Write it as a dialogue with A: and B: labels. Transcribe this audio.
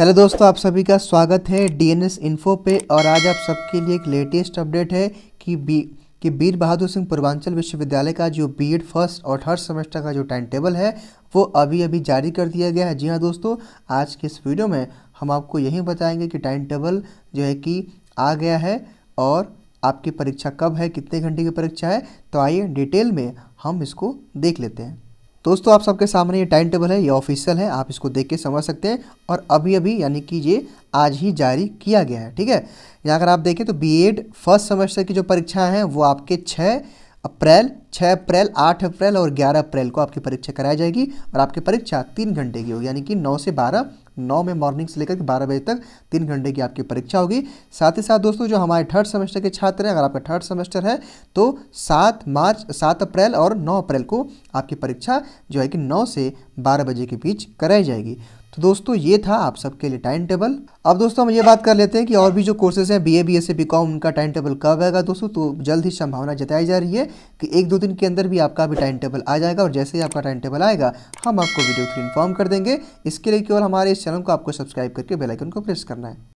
A: hello दोस्तों आप सभी का स्वागत है डीएनएस इन्फो पे और आज आप सबके लिए एक लेटेस्ट अपडेट है कि बी कि वीर बहादुर सिंह पूर्वांचल विश्वविद्यालय का जो बीएड फर्स्ट और थर्ड सेमेस्टर का जो टाइम टेबल है वो अभी अभी जारी कर दिया गया है जी हाँ दोस्तों आज के इस वीडियो में हम आपको यही बताएंगे कि टाइम टेबल जो है कि आ गया है और आपकी परीक्षा कब है कितने घंटे की परीक्षा है तो आइए डिटेल में हम इसको देख लेते हैं दोस्तों आप सबके सामने ये टाइम टेबल है ये ऑफिशियल है आप इसको देख के समझ सकते हैं और अभी अभी यानी कि ये आज ही जारी किया गया है ठीक है यहाँ अगर आप देखें तो बीएड फर्स्ट सेमेस्टर की जो परीक्षाएं हैं वो आपके 6 अप्रैल छः अप्रैल आठ अप्रैल और ग्यारह अप्रैल को आपकी परीक्षा कराई जाएगी और आपकी परीक्षा तीन घंटे की होगी यानी कि नौ से बारह नौ में मॉर्निंग से लेकर के बारह बजे तक तीन घंटे की आपकी परीक्षा होगी साथ ही साथ दोस्तों जो हमारे थर्ड सेमेस्टर के छात्र हैं अगर आपका थर्ड सेमेस्टर है तो सात मार्च सात अप्रैल और नौ अप्रैल को आपकी परीक्षा जो है कि नौ से बारह बजे के बीच कराई जाएगी तो दोस्तों ये था आप सबके लिए टाइम टेबल अब दोस्तों हम ये बात कर लेते हैं कि और भी जो कोर्सेज हैं B A B S A B com उनका टाइम टेबल कब आएगा दोस्तों तो जल्द ही संभावना जताई जा रही है कि एक दो दिन के अंदर भी आपका भी टाइम टेबल आ जाएगा और जैसे ही आपका टाइम टेबल आएगा हम आपको वीडियो थ्रू इन्फॉर्म कर देंगे इसके लिए केवल हमारे इस चैनल को आपको सब्सक्राइब करके बेलाइकन को प्रेस करना है